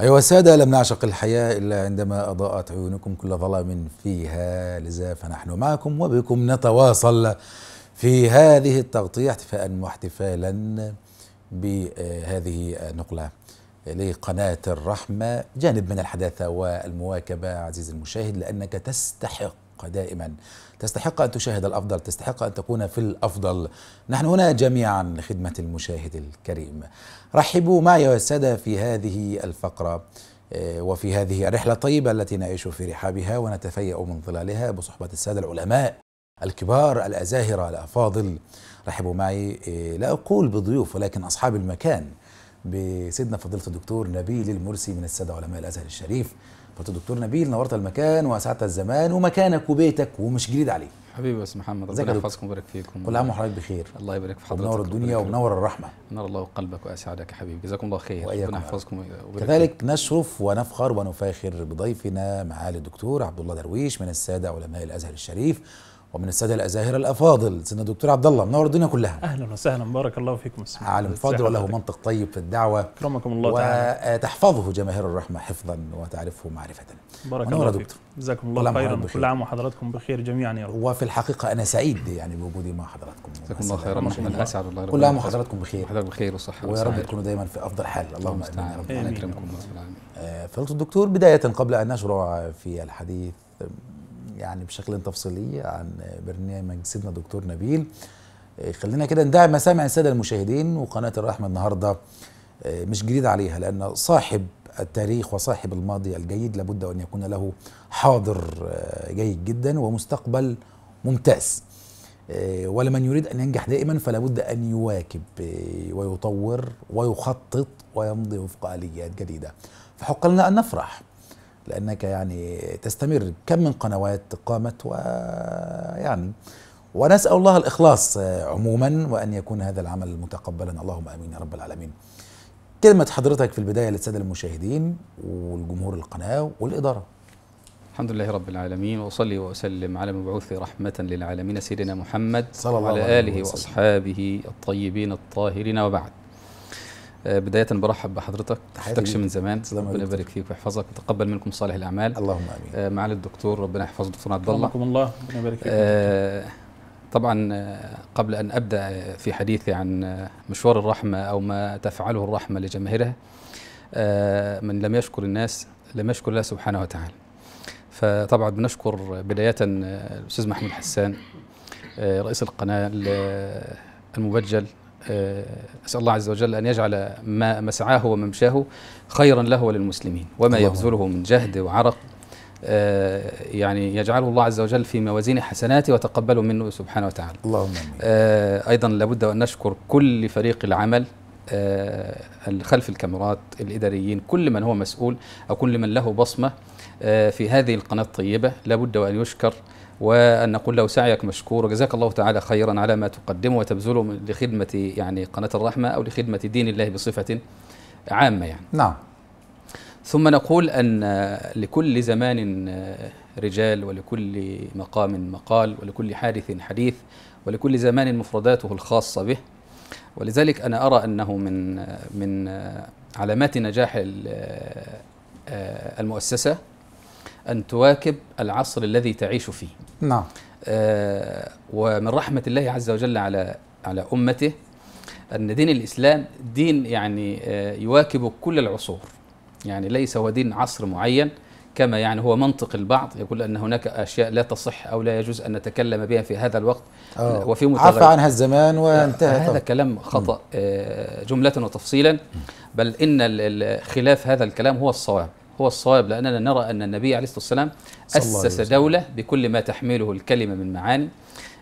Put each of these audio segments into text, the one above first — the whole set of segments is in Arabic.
أيها السادة لم نعشق الحياة إلا عندما أضاءت عيونكم كل ظلام فيها لذا فنحن معكم وبكم نتواصل في هذه التغطية احتفاء واحتفالا بهذه النقلة لقناة الرحمة جانب من الحداثة والمواكبة عزيزي المشاهد لأنك تستحق دائما تستحق أن تشاهد الأفضل تستحق أن تكون في الأفضل نحن هنا جميعا لخدمة المشاهد الكريم رحبوا معي والسادة في هذه الفقرة آه، وفي هذه الرحلة الطيبة التي نعيش في رحابها ونتفيأ من ظلالها بصحبة السادة العلماء الكبار الأزاهرة الأفاضل رحبوا معي آه، لا أقول بضيوف ولكن أصحاب المكان بسيدنا فضيلة الدكتور نبيل المرسي من السادة علماء الأزهر الشريف فانت دكتور نبيل نورت المكان واسعدت الزمان ومكانك وبيتك ومش جديد عليه حبيبي بس محمد ربنا يحفظكم ويبارك فيكم كل عام وحضرتك بخير الله يبارك في حضرتك منور الدنيا ومنور الرحمه نور الله قلبك واسعدك يا حبيبي جزاكم الله خير ربنا يحفظكم كذلك نشرف ونفخر ونفاخر بضيفنا معالي الدكتور عبد الله درويش من الساده علماء الازهر الشريف ومن الساده الازاهر الافاضل سيدنا الدكتور عبد الله منور الدنيا كلها اهلا وسهلا بارك الله فيكم عالم فضل وله منطق طيب في الدعوه اكرمكم الله تعالى وتحفظه جماهير الرحمه حفظا وتعرفه معرفه بارك الله دكتور جزاكم الله خيرا كل عام وحضراتكم بخير جميعا يا رب وفي الحقيقه انا سعيد يعني بوجودي مع حضراتكم جزاكم الله خيرا محمد اسعد الله كل عام وحضراتكم بخير حضرتك بخير وصحه ويا رب تكونوا دايما في افضل حال اللهم امين يا رب يكرمكم الله آه، فضيله الدكتور بدايه قبل ان نشرع في الحديث يعني بشكل تفصيلي عن برنامج سيدنا دكتور نبيل آه، خلينا كده ندعم مسامع الساده المشاهدين وقناه الرحمه النهارده آه، مش جديد عليها لان صاحب التاريخ وصاحب الماضي الجيد لابد ان يكون له حاضر آه، جيد جدا ومستقبل ممتاز ولمن يريد ان ينجح دائما فلا بد ان يواكب ويطور ويخطط ويمضي وفق اليات جديده فحق لنا ان نفرح لأنك يعني تستمر كم من قنوات قامت ويعني ونسأل الله الإخلاص آه، عموما وأن يكون هذا العمل متقبلا اللهم آمين يا رب العالمين كلمة حضرتك في البداية للسادة المشاهدين والجمهور القناة والإدارة الحمد لله رب العالمين وأصلي وأسلم على مبعوث رحمة للعالمين سيدنا محمد صلى الله عليه وعلى آله وأصحابه الطيبين الطاهرين وبعد آه، بداية برحب بحضرتك شفتكش من زمان ربنا يبارك فيك ويحفظك وتقبل منكم صالح الأعمال اللهم آمين آه، معالي الدكتور ربنا يحفظه الدكتور عبد الله حفظكم الله ربنا يبارك فيك آه، طبعا قبل أن أبدأ في حديثي عن مشوار الرحمة أو ما تفعله الرحمة لجماهيرها من لم يشكر الناس لم يشكر الله سبحانه وتعالى فطبعا بنشكر بداية الأستاذ محمود حسان رئيس القناة المبجل آه، أسأل الله عز وجل أن يجعل ما مسعاه وممشاه خيرا له وللمسلمين وما يبذله من جهد وعرق آه، يعني يجعله الله عز وجل في موازين حسناته وتقبله منه سبحانه وتعالى اللهم آه، أيضا لابد أن نشكر كل فريق العمل خلف الكاميرات الإداريين كل من هو مسؤول أو كل من له بصمة في هذه القناة الطيبة لابد وأن يشكر وأن نقول له سعيك مشكور وجزاك الله تعالى خيرا على ما تقدمه وتبذله لخدمة يعني قناة الرحمة أو لخدمة دين الله بصفة عامة يعني نعم ثم نقول أن لكل زمان رجال ولكل مقام مقال ولكل حادث حديث ولكل زمان مفرداته الخاصة به ولذلك أنا أرى أنه من من علامات نجاح آه، المؤسسة أن تواكب العصر الذي تعيش فيه نعم آه ومن رحمة الله عز وجل على على أمته أن دين الإسلام دين يعني آه يواكب كل العصور يعني ليس هو دين عصر معين كما يعني هو منطق البعض يقول ان هناك اشياء لا تصح او لا يجوز ان نتكلم بها في هذا الوقت أوه. وفي عفى عنها الزمان وانتهى آه، هذا كلام خطا آه، جمله وتفصيلا بل ان خلاف هذا الكلام هو الصواب هو الصواب لأننا نرى أن النبي عليه الصلاة والسلام أسس دولة بكل ما تحمله الكلمة من معاني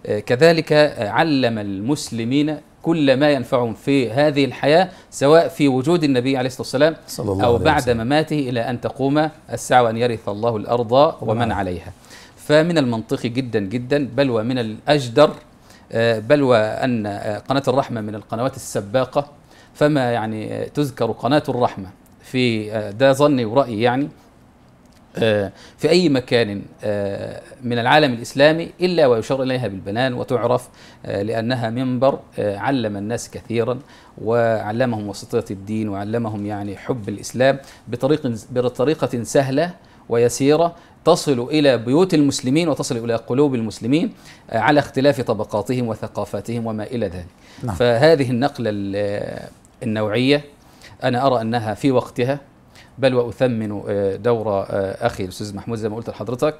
آه، كذلك علم المسلمين كل ما ينفعهم في هذه الحياة سواء في وجود النبي عليه الصلاة والسلام صلى الله أو بعد مماته إلى أن تقوم الساعة وأن يرث الله الأرض ومن عليها فمن المنطقي جدا جدا بل ومن الأجدر آه، بل وأن آه، قناة الرحمة من القنوات السباقة فما يعني تذكر قناة الرحمة في آه، ده ظني ورأيي يعني آه، في أي مكان آه، من العالم الإسلامي إلا ويشار إليها بالبنان وتعرف لأنها منبر علم الناس كثيرا وعلمهم وسطية الدين وعلمهم يعني حب الإسلام بطريق بطريقة سهلة ويسيرة تصل إلى بيوت المسلمين وتصل إلى قلوب المسلمين على اختلاف طبقاتهم وثقافاتهم وما إلى ذلك نعم. فهذه النقلة النوعية أنا أرى أنها في وقتها بل وأثمن آه، دور آه، أخي الأستاذ محمود زي ما قلت لحضرتك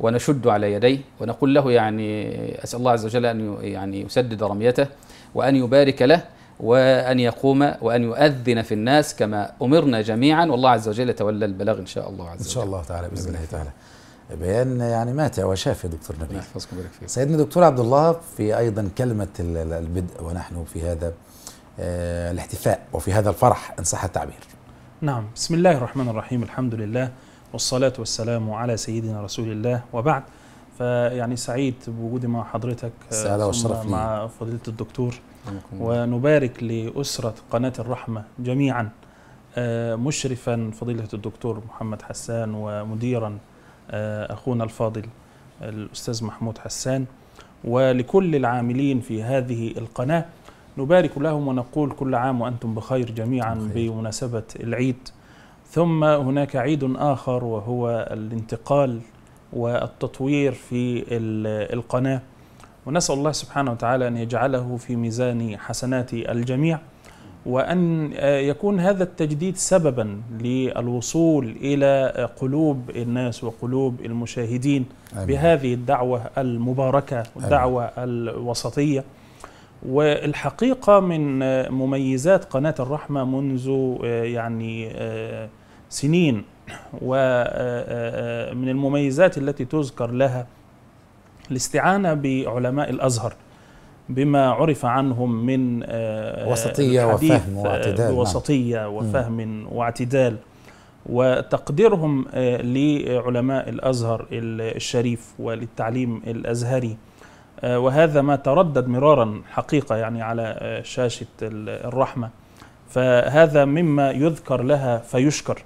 ونشد على يديه ونقول له يعني أسأل الله عز وجل أن يعني يسدد رميته وأن يبارك له وأن يقوم وأن يؤذن في الناس كما أمرنا جميعا والله عز وجل يتولى البلاغ إن شاء الله عز وجل إن شاء الله تعالى بإذن الله تعالى بيان يعني مات وشاف يا دكتور نبيل سيدنا دكتور عبد الله في أيضا كلمة البدء ونحن في هذا آه، الاحتفاء وفي هذا الفرح إن صح التعبير نعم بسم الله الرحمن الرحيم الحمد لله والصلاة والسلام على سيدنا رسول الله وبعد فيعني سعيد بوجودي مع حضرتك آه، سعادة والشرف مع فضيلة الدكتور ونبارك لأسرة قناة الرحمة جميعا آه، مشرفا فضيلة الدكتور محمد حسان ومديرا أخونا الفاضل الأستاذ محمود حسان ولكل العاملين في هذه القناة نبارك لهم ونقول كل عام وأنتم بخير جميعا بخير. بمناسبة العيد ثم هناك عيد آخر وهو الانتقال والتطوير في القناة ونسأل الله سبحانه وتعالى أن يجعله في ميزان حسنات الجميع وأن يكون هذا التجديد سببا للوصول إلى قلوب الناس وقلوب المشاهدين أمين. بهذه الدعوة المباركة والدعوة الوسطية والحقيقة من آه، مميزات قناة الرحمة منذ آه، يعني آه، سنين ومن المميزات التي تذكر لها الاستعانة بعلماء الأزهر بما عرف عنهم من وسطية وفهم واعتدال نعم. وسطية وفهم واعتدال وتقديرهم لعلماء الأزهر الشريف وللتعليم الأزهري آه، وهذا ما تردد مرارا حقيقة يعني على آه، شاشة الرحمة فهذا مما يذكر لها فيشكر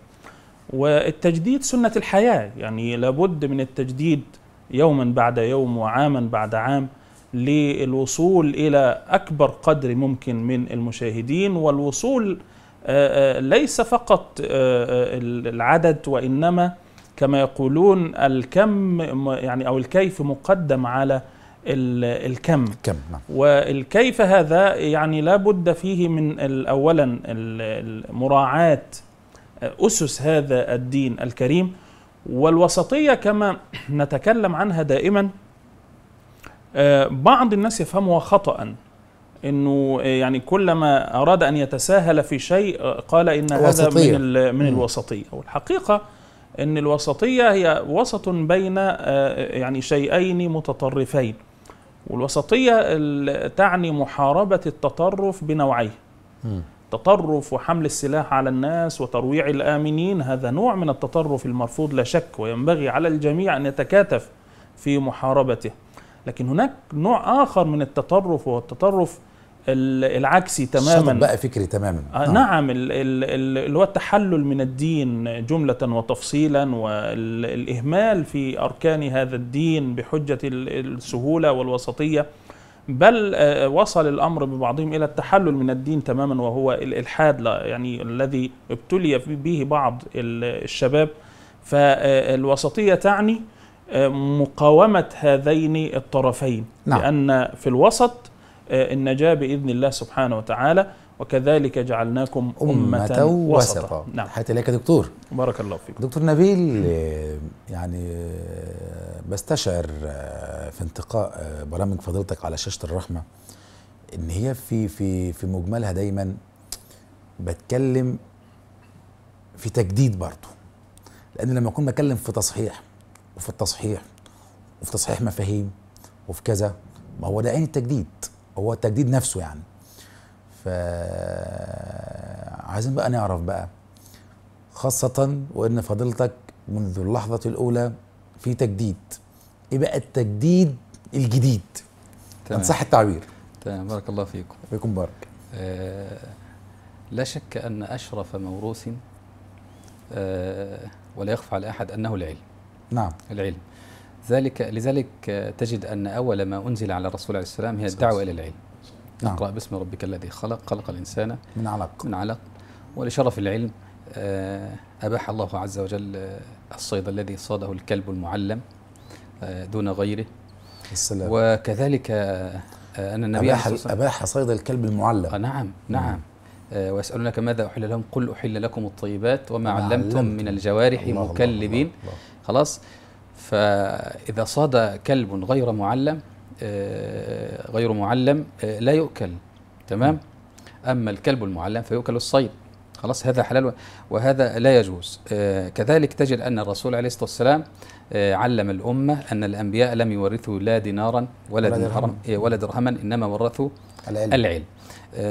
والتجديد سنة الحياة يعني لابد من التجديد يوما بعد يوم وعاما بعد عام للوصول إلى أكبر قدر ممكن من المشاهدين والوصول آه، ليس فقط العدد وإنما كما يقولون الكم يعني أو الكيف مقدم على الكم الكم نعم. والكيف هذا يعني لا بد فيه من اولا مراعاه اسس هذا الدين الكريم والوسطيه كما نتكلم عنها دائما آه، بعض الناس يفهمها خطأ انه آه، يعني كلما اراد ان يتساهل في شيء آه، قال ان هذا وسطية. من من الوسطيه والحقيقه ان الوسطيه هي وسط بين يعني شيئين متطرفين والوسطية تعني محاربة التطرف بنوعيه تطرف وحمل السلاح على الناس وترويع الآمنين هذا نوع من التطرف المرفوض لا شك وينبغي على الجميع أن يتكاتف في محاربته لكن هناك نوع آخر من التطرف وهو التطرف العكسي تماما بقى فكري تماما آه نعم, نعم، اللي هو التحلل من الدين جملة وتفصيلا والإهمال في أركان هذا الدين بحجة السهولة والوسطية بل آه، وصل الأمر ببعضهم إلى التحلل من الدين تماما وهو الإلحاد يعني الذي ابتلي به بعض الشباب فالوسطية تعني آه، مقاومة هذين الطرفين نعم. لأن في الوسط النجاة بإذن الله سبحانه وتعالى وكذلك جعلناكم أمة, أمة وسطا, نعم حياتي إليك يا دكتور بارك الله فيك دكتور نبيل آه، يعني آه، بستشعر آه، في انتقاء برامج فضيلتك على شاشة الرحمة إن هي في في في مجملها دايما بتكلم في تجديد برضه لأن لما أكون بتكلم في تصحيح وفي التصحيح وفي تصحيح مفاهيم وفي كذا ما هو ده عين التجديد هو التجديد نفسه يعني ف عايزين بقى نعرف بقى خاصة وإن فضيلتك منذ اللحظة الأولى في تجديد إيه بقى التجديد الجديد تمام. صح التعبير تمام بارك الله فيكم فيكم بارك آه لا شك أن أشرف موروث آه ولا يخفى على أحد أنه العلم نعم العلم ذلك لذلك تجد أن أول ما أنزل على الرسول عليه السلام هي الدعوة إلى العلم نعم. اقرأ باسم ربك الذي خلق خلق الإنسان من علق من علق ولشرف العلم آه، أباح الله عز وجل آه، الصيد الذي صاده الكلب المعلم آه، دون غيره السلام. وكذلك أن النبي أباح, أباح صيد الكلب المعلم آه نعم نعم, نعم. آه ويسألونك ماذا أحل لهم قل أحل لكم الطيبات وما علمتم من الجوارح الله مكلبين الله الله. خلاص فإذا صاد كلب غير معلم آه، غير معلم آه، لا يؤكل تمام أما الكلب المعلم فيؤكل الصيد خلاص هذا حلال وهذا لا يجوز آه، كذلك تجد أن الرسول عليه الصلاة والسلام علم الأمة أن الأنبياء لم يورثوا لا دينارا ولا درهما إيه، ولا درهما إنما ورثوا العلم, العلم.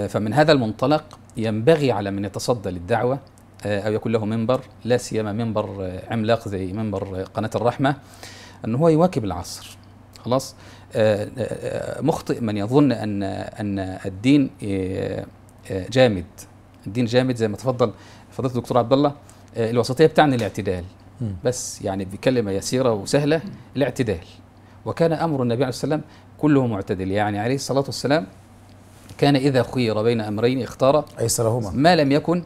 فمن هذا المنطلق ينبغي على من يتصدى للدعوة او يكون له منبر لا سيما منبر عملاق زي منبر قناه الرحمه ان هو يواكب العصر خلاص آه، آه، آه، مخطئ من يظن ان ان الدين جامد الدين جامد زي ما تفضل فضيله الدكتور عبد الله الوسطيه بتعني الاعتدال بس يعني بكلمه يسيره وسهله الاعتدال وكان امر النبي عليه الصلاه والسلام كله معتدل يعني عليه الصلاه والسلام كان اذا خير بين امرين اختار ايسرهما ما لم يكن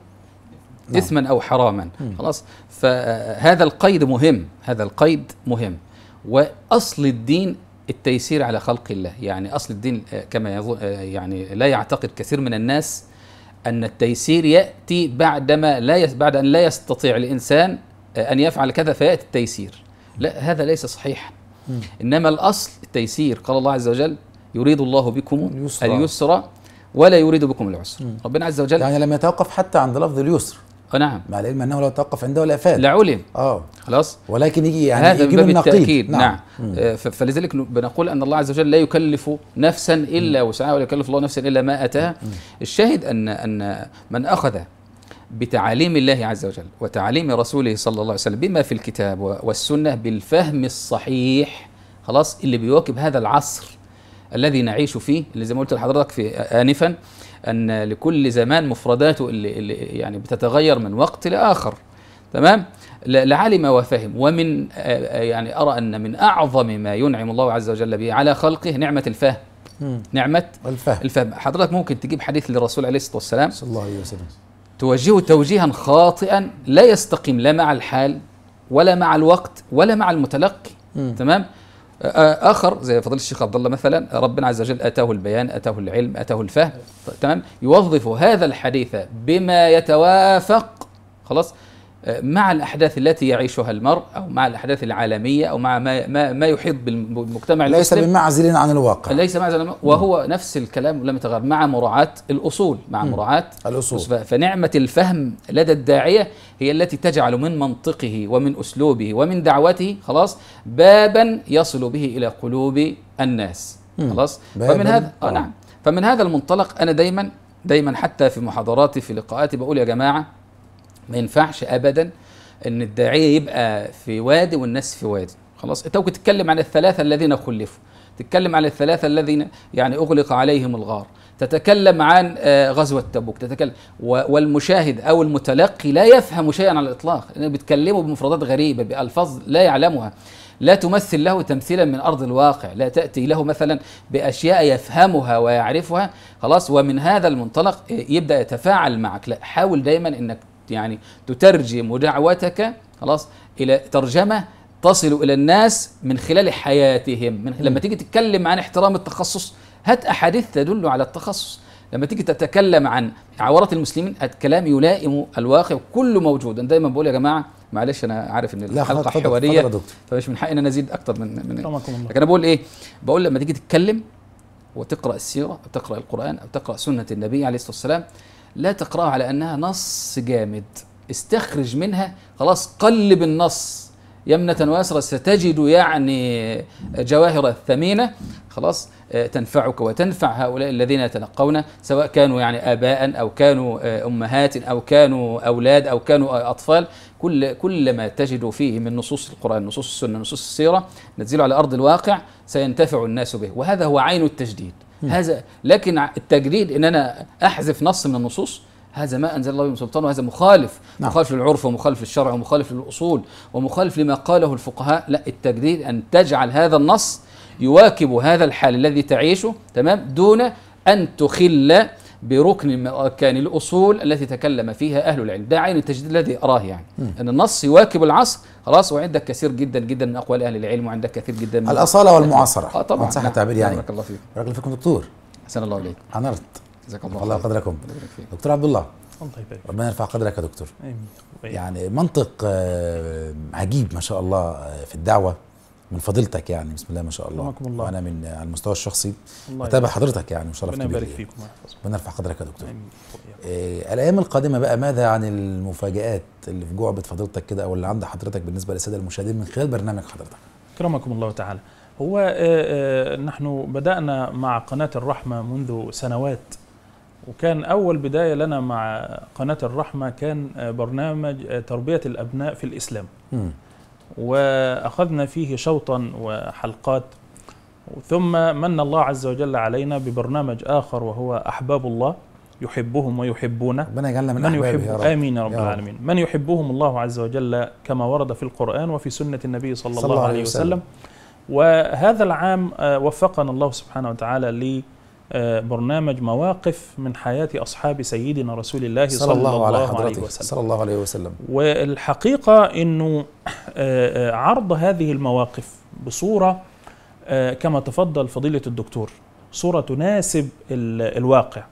نعم. إثما أو حراما مم. خلاص فهذا القيد مهم هذا القيد مهم وأصل الدين التيسير على خلق الله يعني أصل الدين آه، كما آه، يعني لا يعتقد كثير من الناس أن التيسير يأتي بعدما لا يس بعد أن لا يستطيع الإنسان آه، أن يفعل كذا فيأتي التيسير لا هذا ليس صحيحا إنما الأصل التيسير قال الله عز وجل يريد الله بكم اليسر ولا يريد بكم العسر ربنا عز وجل يعني لم يتوقف حتى عند لفظ اليسر آه، نعم مع العلم انه لو توقف عنده فات لعلم اه خلاص ولكن يجي يعني هذا يجيب باب التأكيد. نعم, نعم. آه، فلذلك بنقول ان الله عز وجل لا يكلف نفسا الا وسعها ولا يكلف الله نفسا الا ما اتاها الشاهد ان ان من اخذ بتعاليم الله عز وجل وتعاليم رسوله صلى الله عليه وسلم بما في الكتاب والسنه بالفهم الصحيح خلاص اللي بيواكب هذا العصر الذي نعيش فيه اللي زي ما قلت لحضرتك في انفا أن لكل زمان مفرداته اللي, اللي يعني بتتغير من وقت لآخر تمام لعلم وفهم ومن آه، آه، يعني أرى أن من أعظم ما ينعم الله عز وجل به على خلقه نعمة الفهم نعمة الفهم الفهم حضرتك ممكن تجيب حديث للرسول عليه الصلاة والسلام صلى الله عليه وسلم توجهه توجيها خاطئا لا يستقيم لا مع الحال ولا مع الوقت ولا مع المتلقي تمام آه، آه، اخر زي فضيله الشيخ عبد الله مثلا ربنا عز وجل اتاه البيان اتاه العلم اتاه الفهم تمام يوظف هذا الحديث بما يتوافق خلاص آه، مع الاحداث التي يعيشها المرء او مع الاحداث العالميه او مع ما ما, ما يحيط بالمجتمع ليس بمعزل عن الواقع ليس معزل وهو م. نفس الكلام لم يتغير مع مراعاه الاصول مع م. مراعاه الاصول فنعمه الفهم لدى الداعيه هي التي تجعل من منطقه ومن اسلوبه ومن دعوته خلاص بابا يصل به الى قلوب الناس م. خلاص فمن هذا آه،, آه نعم فمن هذا المنطلق انا دايما دايما حتى في محاضراتي في لقاءاتي بقول يا جماعه ما ينفعش ابدا ان الداعيه يبقى في وادي والناس في وادي خلاص انت ممكن تتكلم عن الثلاثه الذين خلفوا تتكلم عن الثلاثه الذين يعني اغلق عليهم الغار تتكلم عن آه، غزوة تبوك تتكلم والمشاهد أو المتلقي لا يفهم شيئا على الإطلاق لأنه بيتكلموا بمفردات غريبة بألفاظ لا يعلمها لا تمثل له تمثيلا من أرض الواقع لا تأتي له مثلا بأشياء يفهمها ويعرفها خلاص ومن هذا المنطلق آه، يبدأ يتفاعل معك لا حاول دايما أنك يعني تترجم دعوتك خلاص إلى ترجمة تصل إلى الناس من خلال حياتهم من لما تيجي تتكلم عن احترام التخصص هات أحاديث تدل على التخصص لما تيجي تتكلم عن عورات المسلمين الكلام يلائم الواقع كله موجود انا دايما بقول يا جماعه معلش انا عارف ان الحلقه حواريه فمش من حقي ان انا ازيد اكتر من من لكن انا بقول ايه بقول لما تيجي تتكلم وتقرا السيره او تقرا القران او تقرا سنه النبي عليه الصلاه والسلام لا تقرأها على أنها نص جامد استخرج منها خلاص قلب النص يمنة ويسرى ستجد يعني جواهر الثمينة خلاص آه، تنفعك وتنفع هؤلاء الذين يتلقون سواء كانوا يعني آباء أو كانوا آه، أمهات أو كانوا أولاد أو كانوا أطفال كل كل ما تجد فيه من نصوص القرآن نصوص السنة نصوص السيرة نزيله على أرض الواقع سينتفع الناس به وهذا هو عين التجديد هذا لكن التجريد ان انا احذف نص من النصوص هذا ما انزل الله من سلطان وهذا مخالف نعم. مخالف للعرف ومخالف للشرع ومخالف للاصول ومخالف لما قاله الفقهاء لا التجريد ان تجعل هذا النص يواكب هذا الحال الذي تعيشه تمام دون ان تخل بركن من أركان الأصول التي تكلم فيها أهل العلم ده عين التجديد الذي أراه يعني أن النص يواكب العصر خلاص وعندك كثير جدا جدا من أقوال أهل العلم وعندك كثير جدا من الأصالة والمعاصرة آه طبعا صح التعبير نعم. يعني بارك الله فيك بارك الله فيكم دكتور أحسن الله إليك أنرت جزاك الله الله قدركم دكتور عبد الله الله يبارك ربنا يرفع قدرك يا دكتور امين طيب. يعني منطق عجيب آه، ما شاء الله آه، في الدعوه من فضيلتك يعني بسم الله ما شاء الله الله وانا من على المستوى الشخصي بتابع حضرتك يعني وشرف كبير ربنا يبارك فيكم ربنا يرفع قدرك يا دكتور آه الايام القادمه بقى ماذا عن المفاجات اللي في جعبه فضيلتك كده او اللي عند حضرتك بالنسبه للساده المشاهدين من خلال برنامج حضرتك كرمكم الله تعالى هو آه آه نحن بدانا مع قناه الرحمه منذ سنوات وكان أول بداية لنا مع قناة الرحمة كان آه، برنامج آه، تربية الأبناء في الإسلام م. وأخذنا فيه شوطا وحلقات ثم من الله عز وجل علينا ببرنامج آخر وهو أحباب الله يحبهم ويحبونه ربنا يجعلنا من, من يحب يا رب. آمين يا رب, يا رب العالمين من يحبهم الله عز وجل كما ورد في القرآن وفي سنة النبي صلى, صلى الله عليه وسلم, وسلم. وهذا العام آه، وفقنا الله سبحانه وتعالى آه، برنامج مواقف من حياة أصحاب سيدنا رسول الله صلى, صلى الله, الله على عليه وسلم صلى الله عليه وسلم والحقيقة أنه آه، آه، عرض هذه المواقف بصورة كما تفضل فضيلة الدكتور صورة تناسب الواقع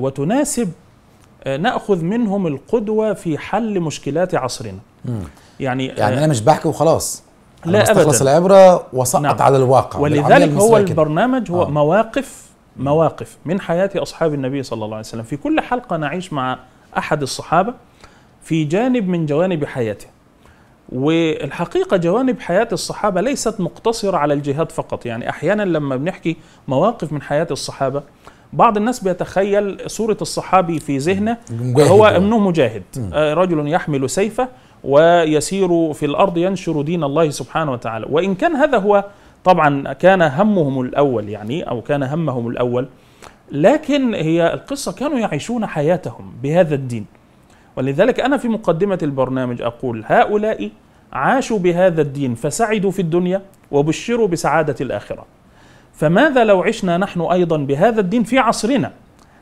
وتناسب ناخذ منهم القدوه في حل مشكلات عصرنا يعني يعني انا مش بحكي وخلاص لا أبدا استخلص العبرة وسقط نعم. على الواقع ولذلك هو البرنامج هو آه. مواقف مواقف من حياة أصحاب النبي صلى الله عليه وسلم في كل حلقة نعيش مع أحد الصحابة في جانب من جوانب حياته والحقيقة جوانب حياة الصحابة ليست مقتصرة على الجهاد فقط يعني أحيانا لما بنحكي مواقف من حياة الصحابة بعض الناس بيتخيل صورة الصحابي في ذهنه هو أنه مجاهد آه، رجل يحمل سيفه ويسير في الارض ينشر دين الله سبحانه وتعالى وان كان هذا هو طبعا كان همهم الاول يعني او كان همهم الاول لكن هي القصه كانوا يعيشون حياتهم بهذا الدين ولذلك انا في مقدمه البرنامج اقول هؤلاء عاشوا بهذا الدين فسعدوا في الدنيا وبشروا بسعاده الاخره فماذا لو عشنا نحن ايضا بهذا الدين في عصرنا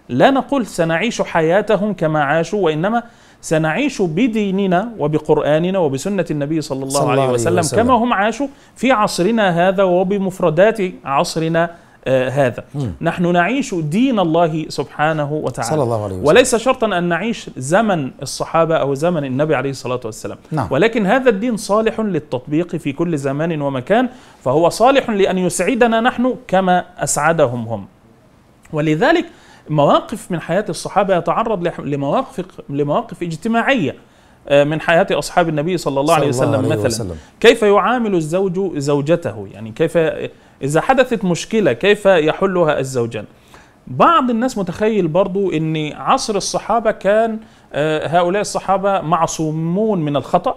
لا نقول سنعيش حياتهم كما عاشوا وانما سنعيش بديننا وبقرآننا وبسنة النبي صلى الله, صلى الله عليه وسلم, وسلم كما هم عاشوا في عصرنا هذا وبمفردات عصرنا آه هذا مم. نحن نعيش دين الله سبحانه وتعالى صلى الله عليه وسلم. وليس شرطا أن نعيش زمن الصحابة أو زمن النبي عليه الصلاة والسلام نعم. ولكن هذا الدين صالح للتطبيق في كل زمان ومكان فهو صالح لأن يسعدنا نحن كما أسعدهم هم ولذلك مواقف من حياه الصحابه يتعرض لمواقف لمواقف اجتماعيه آه، من حياة أصحاب النبي صلى الله عليه وسلم مثلا وسلم. كيف يعامل الزوج زوجته يعني كيف إذا حدثت مشكلة كيف يحلها الزوجان بعض الناس متخيل برضو أن عصر الصحابة كان آه، هؤلاء الصحابة معصومون من الخطأ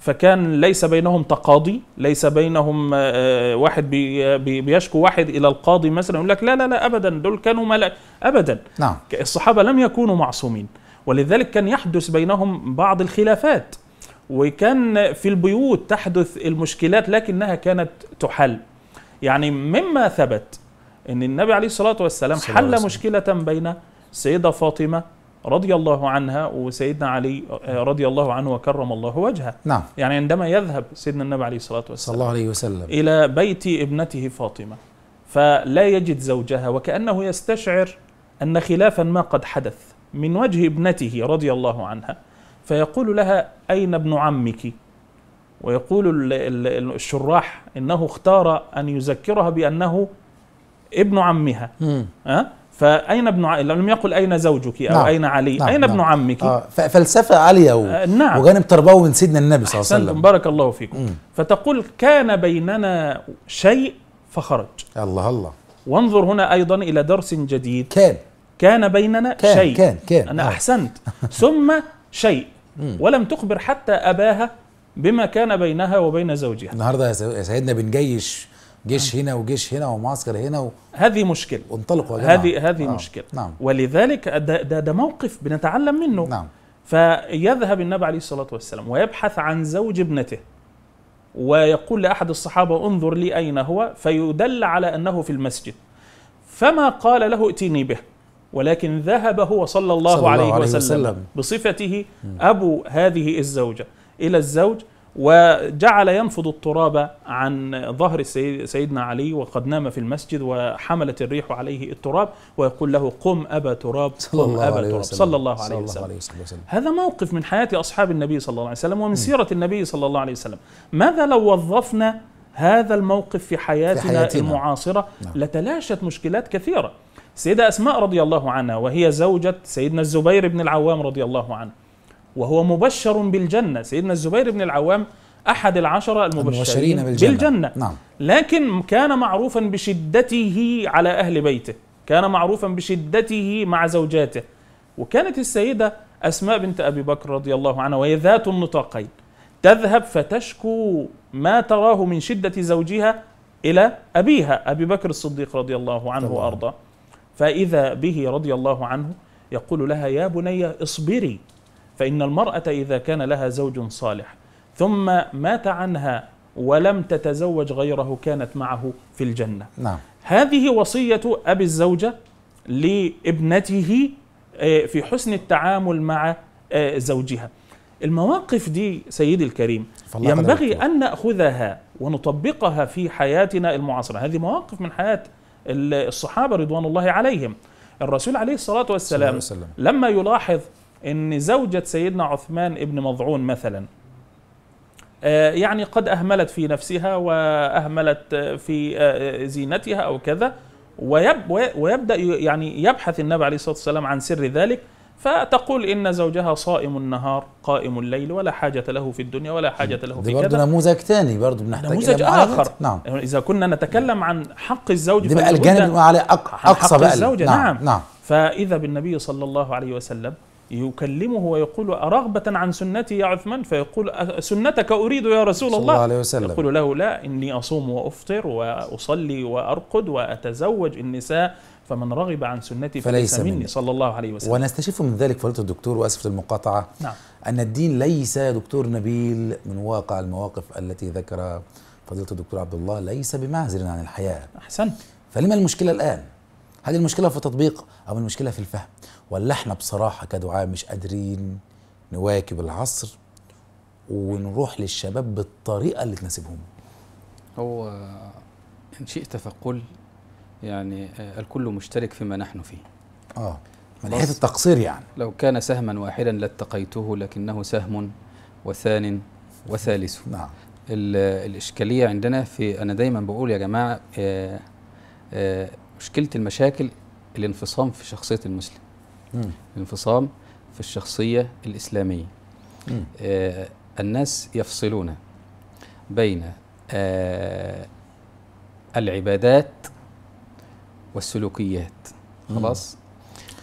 فكان ليس بينهم تقاضي ليس بينهم آه، آه، واحد آه، بيشكو واحد الى القاضي مثلا يقول لك لا لا لا ابدا دول كانوا ملأ ابدا نعم. الصحابه لم يكونوا معصومين ولذلك كان يحدث بينهم بعض الخلافات وكان في البيوت تحدث المشكلات لكنها كانت تحل يعني مما ثبت ان النبي عليه الصلاه والسلام حل مشكله بين سيده فاطمه رضي الله عنها وسيدنا علي آه، رضي الله عنه وكرم الله وجهه نعم يعني عندما يذهب سيدنا النبي عليه الصلاة والسلام صلى الله عليه وسلم إلى بيت ابنته فاطمة فلا يجد زوجها وكأنه يستشعر أن خلافا ما قد حدث من وجه ابنته رضي الله عنها فيقول لها أين ابن عمك ويقول الشراح إنه اختار أن يذكرها بأنه ابن عمها أه؟ فأين ابن عمك لم يقل أين زوجك أو نعم. أين علي نعم. أين نعم. ابن عمك آه. فلسفة عالية و... آه نعم. وجانب تربوي من سيدنا النبي صلى الله عليه وسلم بارك الله فيكم مم. فتقول كان بيننا شيء فخرج الله الله وانظر هنا أيضا إلى درس جديد كان كان بيننا كان شيء كان كان أنا آه. أحسنت ثم شيء مم. ولم تخبر حتى أباها بما كان بينها وبين زوجها النهارده يا سيدنا بنجيش جيش هنا وجيش هنا ومعسكر هنا و... هذه مشكله وانطلقوا هذه هذه آه. مشكله نعم. ولذلك ده, ده ده موقف بنتعلم منه نعم. فيذهب النبي عليه الصلاه والسلام ويبحث عن زوج ابنته ويقول لاحد الصحابه انظر لي اين هو فيدل على انه في المسجد فما قال له ائتني به ولكن ذهب هو صلى الله, صلى الله عليه, عليه وسلم, وسلم بصفته ابو هذه الزوجه الى الزوج وجعل ينفض التراب عن ظهر سيدنا علي وقد نام في المسجد وحملت الريح عليه التراب ويقول له قم أبا تراب قم أبا تراب صلى الله عليه وسلم, عليه وسلم هذا موقف من حياة أصحاب النبي صلى الله عليه وسلم ومن سيرة النبي صلى الله عليه وسلم ماذا لو وظفنا هذا الموقف في حياتنا, في حياتنا. المعاصرة نعم. لتلاشت مشكلات كثيرة السيدة أسماء رضي الله عنها وهي زوجة سيدنا الزبير بن العوام رضي الله عنه وهو مبشر بالجنة سيدنا الزبير بن العوام أحد العشرة المبشرين, المبشرين بالجنة, بالجنة. نعم. لكن كان معروفا بشدته على أهل بيته كان معروفا بشدته مع زوجاته وكانت السيدة أسماء بنت أبي بكر رضي الله عنها وهي ذات النطاقين تذهب فتشكو ما تراه من شدة زوجها إلى أبيها أبي بكر الصديق رضي الله عنه وأرضاه فإذا به رضي الله عنه يقول لها يا بني اصبري فإن المرأة إذا كان لها زوج صالح ثم مات عنها ولم تتزوج غيره كانت معه في الجنة نعم. هذه وصية أبي الزوجة لابنته آه، في حسن التعامل مع آه، زوجها المواقف دي سيدي الكريم ينبغي أن نأخذها ونطبقها في حياتنا المعاصرة هذه مواقف من حياة الصحابة رضوان الله عليهم الرسول عليه الصلاة والسلام لما يلاحظ ان زوجة سيدنا عثمان ابن مضعون مثلا آه، يعني قد اهملت في نفسها واهملت في آه، زينتها او كذا ويب ويبدا يعني يبحث النبي عليه الصلاه والسلام عن سر ذلك فتقول ان زوجها صائم النهار قائم الليل ولا حاجه له في الدنيا ولا حاجه له في كذا نموذج ثاني برضه بنحتاج نموذج اخر نعم اذا كنا نتكلم عن حق الزوج دي بقى الجانب على اقصى حق بقى الزوجه نعم, نعم. نعم فاذا بالنبي صلى الله عليه وسلم يكلمه ويقول أرغبة عن سنتي يا عثمان فيقول سنتك أريد يا رسول الله, الله عليه وسلم. يقول له لا إني أصوم وأفطر وأصلي وأرقد وأتزوج النساء فمن رغب عن سنتي فليس, فليس مني, مني صلى الله عليه وسلم ونستشف من ذلك فضيلة الدكتور وأسفة المقاطعة نعم. أن الدين ليس يا دكتور نبيل من واقع المواقف التي ذكرها فضيلة الدكتور عبد الله ليس بمعزل عن الحياة أحسنت فلما المشكلة الآن هل المشكلة في التطبيق أو المشكلة في الفهم ولا احنا بصراحة كدعاة مش قادرين نواكب العصر ونروح للشباب بالطريقة اللي تناسبهم هو إن شئت فقل يعني آه، الكل مشترك فيما نحن فيه آه من حيث التقصير يعني لو كان سهما واحدا لاتقيته لكنه سهم وثان وثالث نعم الإشكالية عندنا في أنا دايما بقول يا جماعة آآ آه، آه، مشكله المشاكل الانفصام في شخصيه المسلم مم. الانفصام في الشخصيه الاسلاميه آه الناس يفصلون بين آه العبادات والسلوكيات خلاص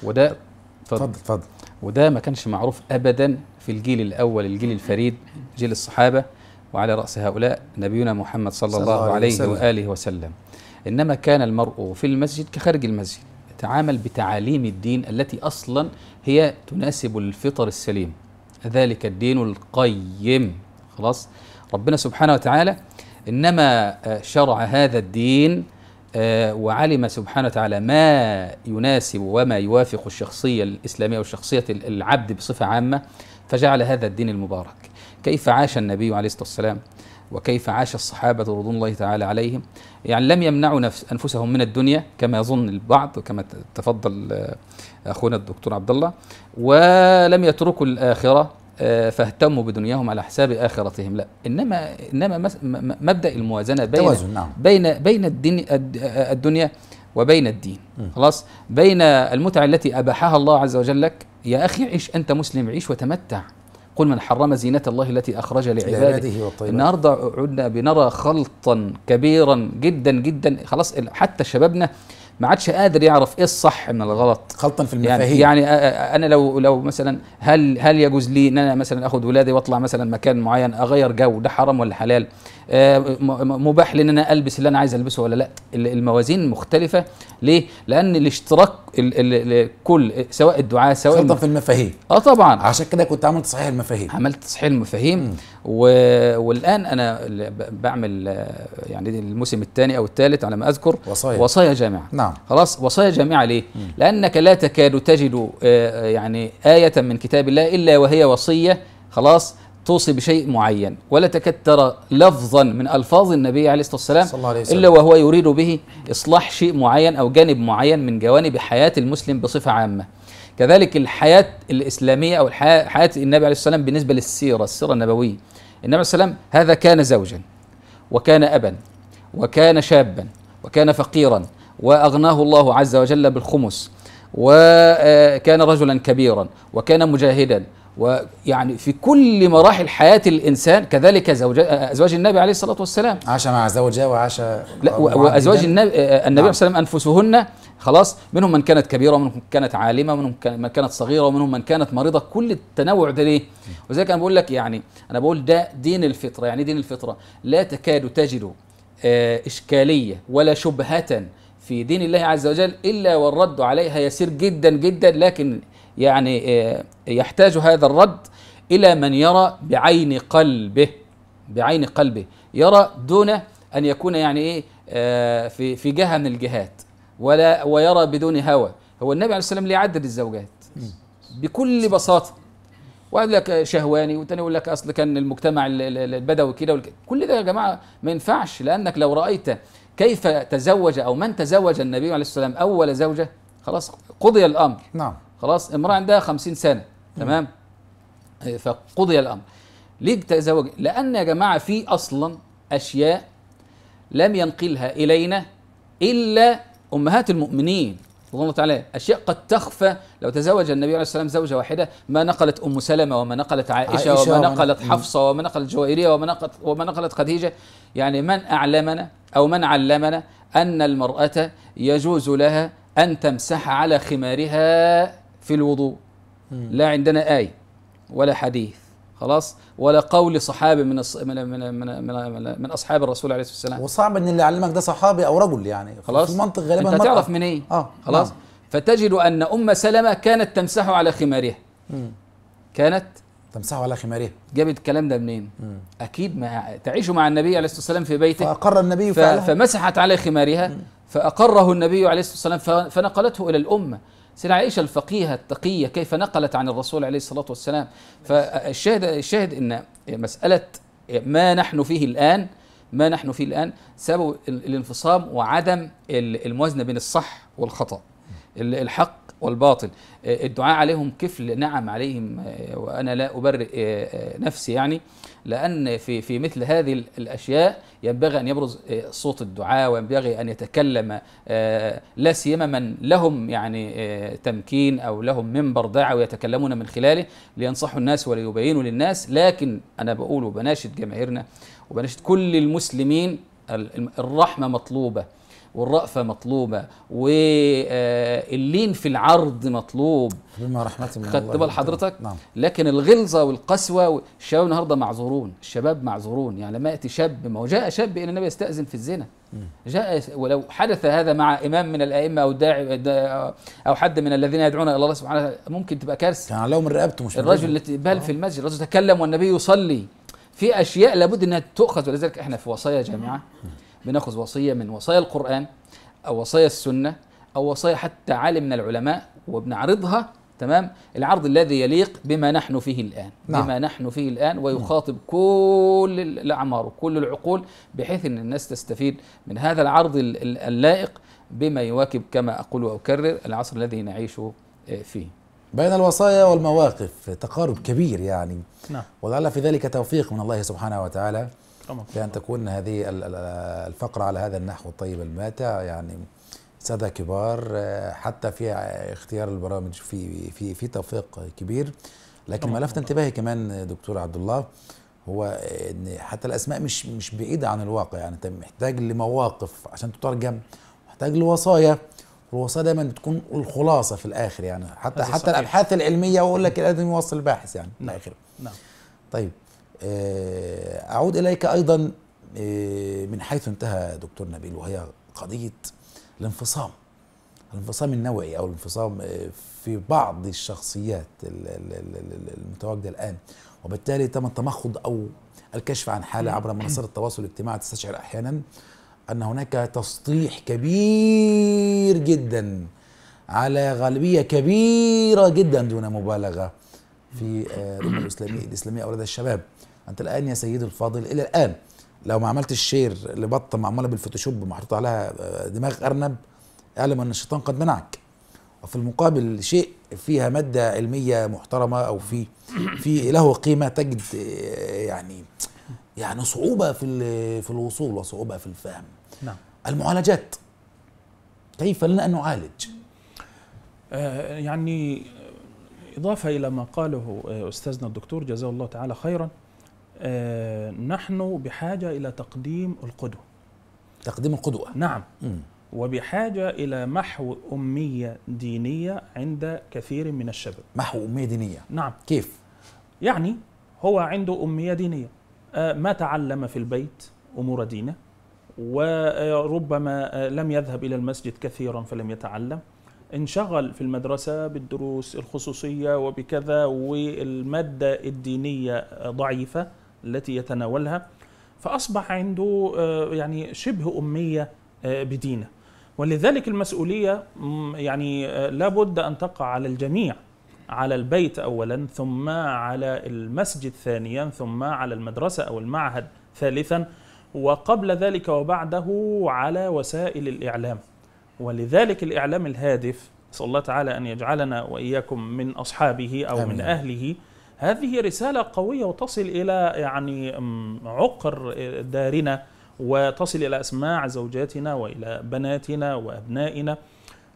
وده تفضل تفضل وده ما كانش معروف ابدا في الجيل الاول الجيل الفريد جيل الصحابه وعلى راس هؤلاء نبينا محمد صلى, صلى الله عليه وسلم. واله وسلم إنما كان المرء في المسجد كخارج المسجد تعامل بتعاليم الدين التي أصلا هي تناسب الفطر السليم ذلك الدين القيم خلاص ربنا سبحانه وتعالى إنما آه، شرع هذا الدين آه، وعلم سبحانه وتعالى ما يناسب وما يوافق الشخصية الإسلامية وشخصية العبد بصفة عامة فجعل هذا الدين المبارك كيف عاش النبي عليه الصلاة والسلام وكيف عاش الصحابة رضوان الله تعالى عليهم يعني لم يمنعوا نفس أنفسهم من الدنيا كما يظن البعض وكما تفضل آه، أخونا الدكتور عبد الله ولم يتركوا الآخرة آه، فاهتموا بدنياهم على حساب اخرتهم لا انما انما مبدا الموازنه بين نعم. بين بين الدين الدنيا وبين الدين م. خلاص بين المتعه التي اباحها الله عز وجل لك يا اخي عيش انت مسلم عيش وتمتع قل من حرم زينة الله التي أخرج لعباده النهاردة عدنا بنرى خلطا كبيرا جدا جدا خلاص حتى شبابنا ما عادش قادر يعرف ايه الصح من الغلط خلطا في يعني- المفاهيم يعني, يعني انا لو لو مثلا هل هل يجوز لي ان انا مثلا اخد ولادي واطلع مثلا مكان معين اغير جو ده حرام ولا حلال آه، مباح لان انا البس اللي انا عايز البسه ولا لا الموازين مختلفه ليه لان الاشتراك كل سواء الدعاه سواء خلطه في المفاهيم اه طبعا عشان كده كنت عملت تصحيح المفاهيم عملت تصحيح المفاهيم و... والان انا بعمل آه، يعني الموسم الثاني او الثالث على ما اذكر وصايا وصايا جامعه نعم خلاص وصايا جامعه ليه؟ مم. لانك لا تكاد تجد آه، يعني ايه من كتاب الله الا وهي وصيه خلاص توصي بشيء معين ولا تكاد ترى لفظا من الفاظ النبي عليه الصلاه والسلام صلى الله عليه وسلم. الا وهو يريد به اصلاح شيء معين او جانب معين من جوانب حياه المسلم بصفه عامه كذلك الحياه الاسلاميه او حياه النبي عليه الصلاه والسلام بالنسبه للسيره السيره النبويه النبي عليه الصلاه والسلام هذا كان زوجا وكان ابا وكان شابا وكان فقيرا واغناه الله عز وجل بالخمس وكان رجلا كبيرا وكان مجاهدا ويعني في كل مراحل حياة الإنسان كذلك زوج أزواج النبي عليه الصلاة والسلام عاش مع زوجها وعاش لا وأزواج النبي آه، آه، النبي نعم. الصلاة والسلام أنفسهن خلاص منهم من كانت كبيرة ومنهم من كانت عالمة ومنهم من كانت صغيرة ومنهم من كانت مريضة كل التنوع ده ليه وذلك أنا بقول لك يعني أنا بقول ده دين الفطرة يعني إيه دين الفطرة لا تكاد تجد آه، إشكالية ولا شبهة في دين الله عز وجل إلا والرد عليها يسير جدا جدا لكن يعني آه، يحتاج هذا الرد إلى من يرى بعين قلبه بعين قلبه يرى دون أن يكون يعني إيه آه، في في جهة من الجهات ولا ويرى بدون هوى هو النبي عليه السلام والسلام عدد الزوجات بكل بساطة وقال لك شهواني والتاني يقول لك اصل كان المجتمع البدوي كده كل ده يا جماعه ما ينفعش لانك لو رايت كيف تزوج أو من تزوج النبي عليه السلام أول زوجة خلاص قضي الأمر نعم خلاص امرأة عندها خمسين سنة تمام فقضي الأمر ليه تزوج لأن يا جماعة في أصلا أشياء لم ينقلها إلينا إلا أمهات المؤمنين الله عليه أشياء قد تخفى لو تزوج النبي عليه الصلاة والسلام زوجة واحدة ما نقلت أم سلمة وما نقلت عائشة, عائشة وما, وما نقلت حفصة وما نقلت جويرية وما نقلت, وما نقلت خديجة يعني من أعلمنا أو من علمنا أن المرأة يجوز لها أن تمسح على خمارها في الوضوء لا عندنا آية ولا حديث خلاص ولا قول صحابي من من من من, من اصحاب الرسول عليه الصلاه والسلام وصعب ان اللي علمك ده صحابي او رجل يعني خلاص في المنطق غالبا انت تعرف من إيه؟ اه نعم. خلاص نعم. فتجد ان ام سلمه كانت تمسح على خمارها كانت تمسح على خمارها جابت الكلام ده منين مم. اكيد مع تعيش مع النبي عليه الصلاه والسلام في بيته فاقر النبي ف... فمسحت على خمارها فاقره النبي عليه الصلاه والسلام فنقلته الى الامه سيدة عائشة الفقيهة التقية كيف نقلت عن الرسول عليه الصلاة والسلام فالشاهد الشاهد أن مسألة ما نحن فيه الآن ما نحن فيه الآن سبب الانفصام وعدم الموازنة بين الصح والخطأ الحق والباطل آه، الدعاء عليهم كفل نعم عليهم آه، وأنا لا أبرئ آه، نفسي يعني لأن في في مثل هذه الأشياء ينبغي أن يبرز صوت الدعاء وينبغي أن يتكلم لا سيما من لهم يعني تمكين أو لهم منبر دعوة يتكلمون من خلاله لينصحوا الناس وليبينوا للناس لكن أنا بقول وبناشد جماهيرنا وبناشد كل المسلمين الرحمة مطلوبة والرأفة مطلوبة واللين في العرض مطلوب بما رحمة من الله خدت بال حضرتك نعم. لكن الغلظة والقسوة الشباب النهاردة معذورون الشباب معذورون يعني لما يأتي شاب ما هو جاء شاب إلى النبي يستأذن في الزنا جاء ولو حدث هذا مع إمام من الأئمة أو داعي أو حد من الذين يدعون إلى الله سبحانه وتعالى ممكن تبقى كارثة كان عليهم رقبته مش الرجل اللي بال في آه. المسجد الرجل تكلم والنبي يصلي في أشياء لابد أنها تؤخذ ولذلك إحنا في وصايا جامعة بناخذ وصيه من وصايا القران او وصايا السنه او وصايا حتى عالم من العلماء وبنعرضها تمام العرض الذي يليق بما نحن فيه الان نعم. بما نحن فيه الان نعم. ويخاطب نعم. كل الاعمار وكل العقول بحيث ان الناس تستفيد من هذا العرض اللائق بما يواكب كما اقول واكرر العصر الذي نعيشه آه، فيه بين الوصايا والمواقف تقارب كبير يعني نعم. ولعل في ذلك توفيق من الله سبحانه وتعالى في بأن تكون هذه الفقرة على هذا النحو الطيب الماتع يعني سادة كبار حتى في اختيار البرامج في في في توفيق كبير لكن ما لفت انتباهي كمان دكتور عبد الله هو ان حتى الاسماء مش مش بعيده عن الواقع يعني انت محتاج لمواقف عشان تترجم محتاج لوصايا والوصايا دايما بتكون الخلاصه في الاخر يعني حتى حتى صحيح. الابحاث العلميه واقول لك لازم يوصل الباحث يعني في نعم. الاخر نعم طيب آه، أعود إليك أيضا آه، من حيث انتهى دكتور نبيل وهي قضية الانفصام الانفصام النوعي أو الانفصام آه، في بعض الشخصيات المتواجدة الآن وبالتالي تم التمخض أو الكشف عن حالة عبر منصات التواصل الاجتماعي تستشعر أحيانا أن هناك تسطيح كبير جدا على غالبية كبيرة جدا دون مبالغة في الأمة الإسلامية الإسلامية أو لدى الشباب انت الان يا سيدي الفاضل الى الان لو ما عملتش شير لبطه معموله بالفوتوشوب محطوط عليها آه، دماغ ارنب اعلم ان الشيطان قد منعك وفي المقابل شيء فيها ماده علميه محترمه او في في له قيمه تجد آه، يعني يعني صعوبه في في الوصول وصعوبه في الفهم نعم المعالجات كيف لنا ان نعالج آه، يعني اضافه الى ما قاله استاذنا الدكتور جزاه الله تعالى خيرا آه، نحن بحاجة إلى تقديم القدوة تقديم القدوة نعم م. وبحاجة إلى محو أمية دينية عند كثير من الشباب محو أمية دينية نعم كيف؟ يعني هو عنده أمية دينية آه، ما تعلم في البيت أمور دينه وربما آه، لم يذهب إلى المسجد كثيرا فلم يتعلم انشغل في المدرسة بالدروس الخصوصية وبكذا والمادة الدينية ضعيفة التي يتناولها فأصبح عنده آه، يعني شبه أمية آه، بدينه ولذلك المسؤولية يعني آه، لابد أن تقع على الجميع على البيت أولا ثم على المسجد ثانيا ثم على المدرسة أو المعهد ثالثا وقبل ذلك وبعده على وسائل الإعلام ولذلك الإعلام الهادف صلى الله تعالى أن يجعلنا وإياكم من أصحابه أو أمين. من أهله هذه رسالة قوية وتصل إلى يعني عقر دارنا وتصل إلى أسماع زوجاتنا وإلى بناتنا وأبنائنا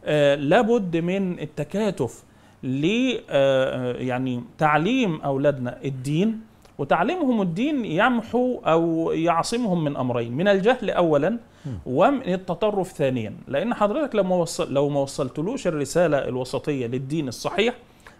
آه، لابد من التكاتف ل آه، آه، يعني تعليم أولادنا الدين وتعليمهم الدين يمحو أو يعصمهم من أمرين من الجهل أولا ومن التطرف ثانيا لأن حضرتك لو ما وصلتلوش الرسالة الوسطية للدين الصحيح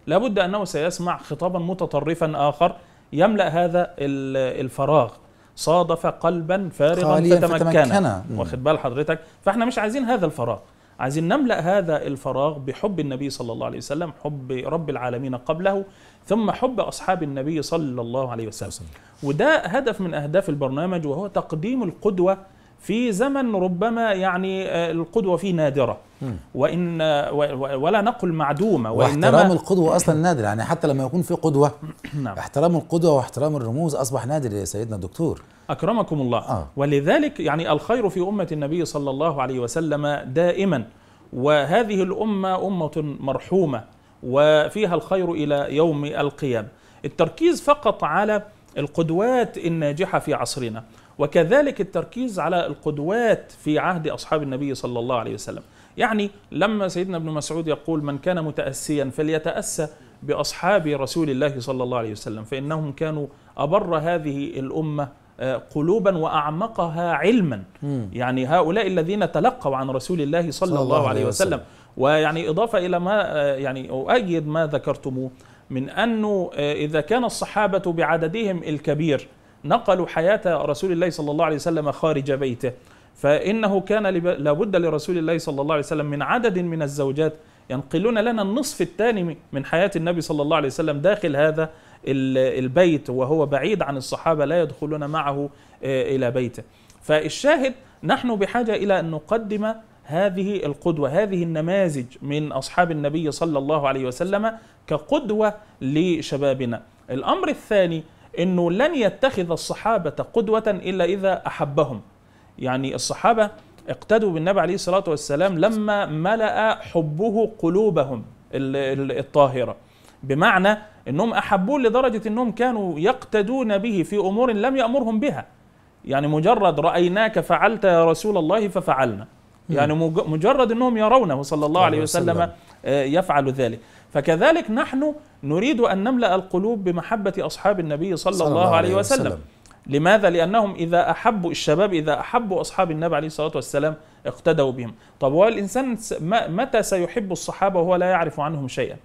لابد أنه سيسمع خطابا متطرفا آخر يملأ هذا الفراغ صادف قلبا فارغا فتمكن واخد بال حضرتك فاحنا مش عايزين هذا الفراغ عايزين نملأ هذا الفراغ بحب النبي صلى الله عليه وسلم حب رب العالمين قبله ثم حب أصحاب النبي صلى الله عليه وسلم وده هدف من أهداف البرنامج وهو تقديم القدوة في زمن ربما يعني آه، القدوة فيه نادرة وإن آه، ولا نقل معدومة وإنما واحترام القدوة أصلا نادر يعني حتى لما يكون في قدوة نعم. احترام القدوة واحترام الرموز أصبح نادر يا سيدنا الدكتور أكرمكم الله آه. ولذلك يعني الخير في أمة النبي صلى الله عليه وسلم دائما وهذه الأمة أمة مرحومة وفيها الخير إلى يوم القيامة التركيز فقط على القدوات الناجحة في عصرنا وكذلك التركيز على القدوات في عهد أصحاب النبي صلى الله عليه وسلم يعني لما سيدنا ابن مسعود يقول من كان متأسيا فليتأسى بأصحاب رسول الله صلى الله عليه وسلم فإنهم كانوا أبر هذه الأمة آه، قلوبا واعمقها علما يعني هؤلاء الذين تلقوا عن رسول الله صلى, صلى الله عليه وسلم. وسلم ويعني اضافه الى ما آه، يعني اؤيد ما ذكرتموه من انه آه، اذا كان الصحابه بعددهم الكبير نقلوا حياة رسول الله صلى الله عليه وسلم خارج بيته فإنه كان لابد لرسول الله صلى الله عليه وسلم من عدد من الزوجات ينقلون لنا النصف الثاني من حياة النبي صلى الله عليه وسلم داخل هذا البيت وهو بعيد عن الصحابة لا يدخلون معه آه، إلى بيته فالشاهد نحن بحاجة إلى أن نقدم هذه القدوة هذه النماذج من أصحاب النبي صلى الله عليه وسلم كقدوة لشبابنا الأمر الثاني انه لن يتخذ الصحابه قدوه الا اذا احبهم يعني الصحابه اقتدوا بالنبي عليه الصلاه والسلام لما ملا حبه قلوبهم الطاهره بمعنى انهم احبوه لدرجه انهم كانوا يقتدون به في امور لم يامرهم بها يعني مجرد رايناك فعلت يا رسول الله ففعلنا يعني مجرد أنهم يرونه صلى الله عليه وسلم آه، يفعل ذلك فكذلك نحن نريد أن نملأ القلوب بمحبة أصحاب النبي صلى, صلى الله عليه وسلم, وسلم. لماذا؟ لأنهم إذا أحبوا الشباب إذا أحبوا أصحاب النبي عليه الصلاة والسلام اقتدوا بهم طب هو الإنسان متى سيحب الصحابة وهو لا يعرف عنهم شيئا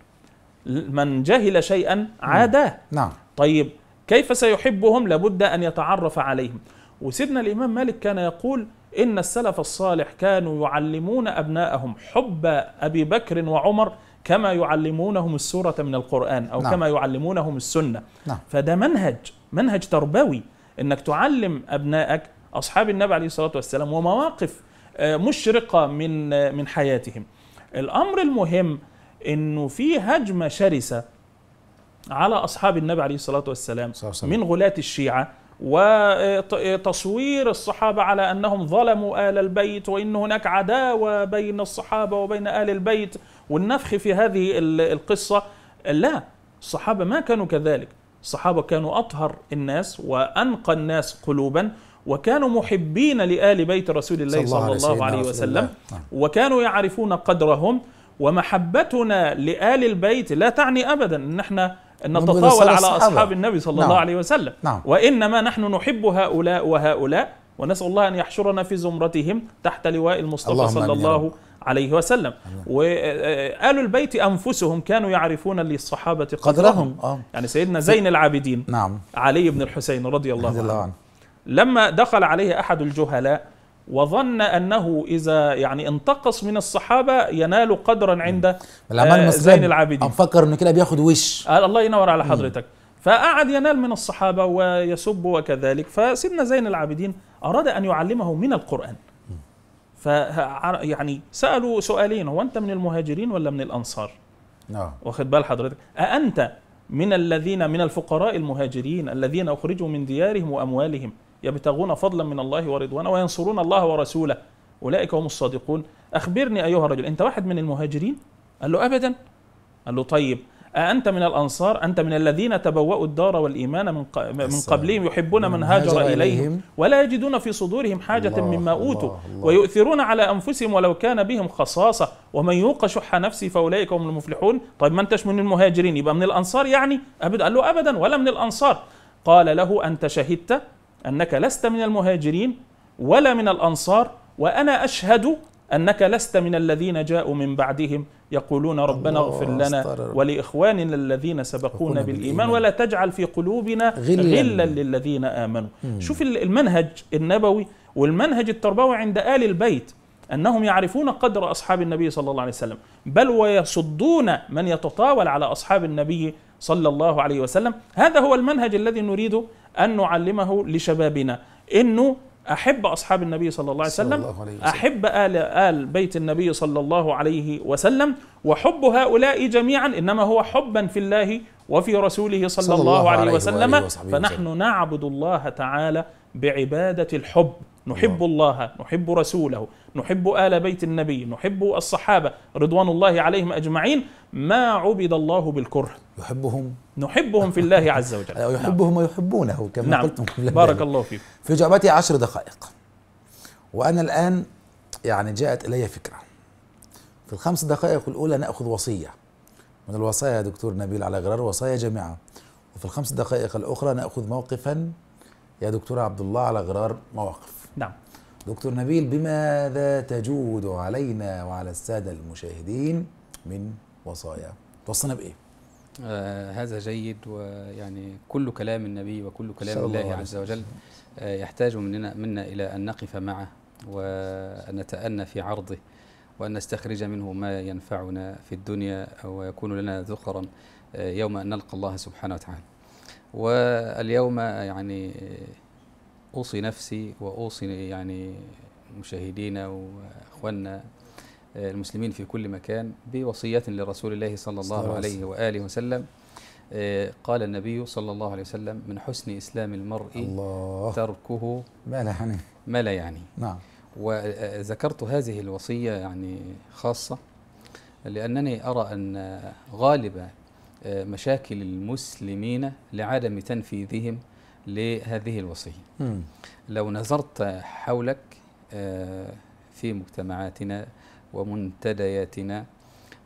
من جهل شيئا عاداه نعم طيب كيف سيحبهم لابد أن يتعرف عليهم وسيدنا الإمام مالك كان يقول إن السلف الصالح كانوا يعلمون أبناءهم حب أبي بكر وعمر كما يعلمونهم السورة من القرآن أو نعم. كما يعلمونهم السنة نعم. فده منهج منهج تربوي أنك تعلم أبنائك أصحاب النبي عليه الصلاة والسلام ومواقف آه، مشرقة من آه، من حياتهم الأمر المهم أنه في هجمة شرسة على أصحاب النبي عليه الصلاة والسلام من غلاة الشيعة وتصوير الصحابة على أنهم ظلموا آل البيت وإن هناك عداوة بين الصحابة وبين آل البيت والنفخ في هذه القصة لا الصحابة ما كانوا كذلك الصحابة كانوا أطهر الناس وأنقى الناس قلوبا وكانوا محبين لآل بيت رسول الله صلى الله, صلى الله عليه نعم. وسلم الله. وكانوا يعرفون قدرهم ومحبتنا لآل البيت لا تعني أبدا أن احنا أن نتطاول على أصحاب النبي صلى الله نعم. عليه وسلم نعم. وإنما نحن نحب هؤلاء وهؤلاء ونسأل الله أن يحشرنا في زمرتهم تحت لواء المصطفى صلى الله عليه وسلم وآل آه، البيت أنفسهم كانوا يعرفون للصحابة قدرهم, قدرهم. آه. يعني سيدنا زين العابدين نعم. علي بن الحسين رضي الله عنه لما دخل عليه أحد الجهلاء وظن انه اذا يعني انتقص من الصحابه ينال قدرا عند آه، زين العابدين فكر انه كده بياخد وش قال الله ينور على حضرتك فقعد ينال من الصحابه ويسب وكذلك فسيدنا زين العابدين اراد ان يعلمه من القران ف يعني سالوا سؤالين هو انت من المهاجرين ولا من الانصار؟ نعم واخد بال حضرتك؟ أأنت من الذين من الفقراء المهاجرين الذين اخرجوا من ديارهم واموالهم يبتغون فضلا من الله ورضوانا وينصرون الله ورسوله اولئك هم الصادقون اخبرني ايها الرجل انت واحد من المهاجرين قال له ابدا قال له طيب أأنت من الأنصار أنت من الذين تبوأوا الدار والإيمان من من قبلهم يحبون من هاجر إليهم ولا يجدون في صدورهم حاجة مما أوتوا ويؤثرون على أنفسهم ولو كان بهم خصاصة ومن يوق شح نفسه فأولئك هم المفلحون طيب ما أنتش من المهاجرين يبقى من الأنصار يعني أبدا قال له أبدا ولا من الأنصار قال له أنت شهدت انك لست من المهاجرين ولا من الانصار وانا اشهد انك لست من الذين جاءوا من بعدهم يقولون ربنا اغفر لنا ولاخواننا الذين سبقونا بالايمان ولا تجعل في قلوبنا غلا للذين امنوا شوف المنهج النبوي والمنهج التربوي عند ال البيت انهم يعرفون قدر اصحاب النبي صلى الله عليه وسلم بل ويصدون من يتطاول على اصحاب النبي صلى الله عليه وسلم هذا هو المنهج الذي نريد ان نعلمه لشبابنا انه احب اصحاب النبي صلى الله عليه وسلم, الله عليه وسلم. احب ال ال بيت النبي صلى الله عليه وسلم وحب هؤلاء جميعا انما هو حبا في الله وفي رسوله صلى, صلى الله, الله عليه, عليه وسلم فنحن نعبد الله تعالى بعباده الحب نحب الله نحب رسوله نحب آل بيت النبي نحب الصحابة رضوان الله عليهم أجمعين ما عبد الله بالكره يحبهم نحبهم في الله عز وجل يحبهم نعم. ويحبونه كما نعم. قلتم نعم بارك الله فيك في جعبتي عشر دقائق وأنا الآن يعني جاءت إلي فكرة في الخمس دقائق الأولى نأخذ وصية من الوصايا يا دكتور نبيل على غرار وصايا جامعة وفي الخمس دقائق الأخرى نأخذ موقفا يا دكتور عبد الله على غرار مواقف نعم دكتور نبيل بماذا تجود علينا وعلى السادة المشاهدين من وصايا توصينا بايه آه هذا جيد ويعني كل كلام النبي وكل كلام الله, الله عز وجل آه يحتاج مننا منا الى ان نقف معه وان نتأنى في عرضه وأن نستخرج منه ما ينفعنا في الدنيا ويكون لنا ذخرا آه، يوم أن نلقى الله سبحانه وتعالى واليوم يعني أوصي نفسي وأوصي يعني مشاهدينا وأخواننا المسلمين في كل مكان بوصية لرسول الله صلى الله عليه وآله وسلم آه، قال النبي صلى الله عليه وسلم من حسن إسلام المرء الله تركه ما لا يعني ما لا يعني نعم وذكرت هذه الوصية يعني خاصة لأنني أرى أن غالب آه، مشاكل المسلمين لعدم تنفيذهم لهذه الوصية م. لو نظرت حولك آه، في مجتمعاتنا ومنتدياتنا